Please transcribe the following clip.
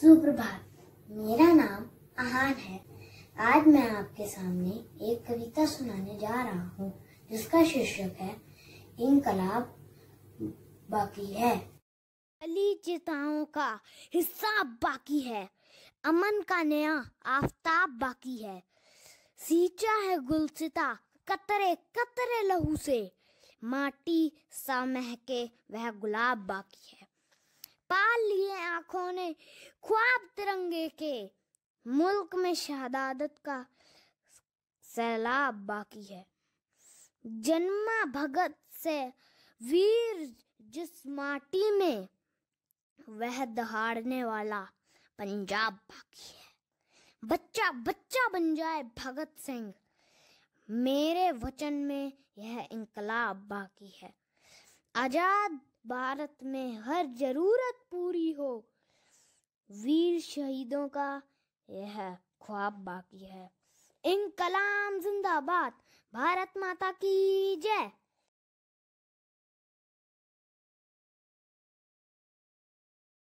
सुप्रभात मेरा नाम आहान है आज मैं आपके सामने एक कविता सुनाने जा रहा हूँ जिसका शीर्षक है इनकलाब बाकी है अली चिताओं का हिस्सा बाकी है अमन का नया आफताब बाकी है सींचा है गुलसिता कतरे कतरे लहू से माटी सा महके वह गुलाब बाकी है पाल लिए आंखों ने ख्वाब तिरंगे के मुल्क में शहादत का सैलाब बाकी है जन्मा भगत से वीर जिस माटी में वह दहाड़ने वाला पंजाब बाकी है बच्चा बच्चा बन जाए भगत सिंह मेरे वचन में यह इनकलाब बाकी है आजाद भारत में हर जरूरत पूरी हो वीर शहीदों का यह ख्वाब बाकी है इन कलाम जिंदाबाद भारत माता की जय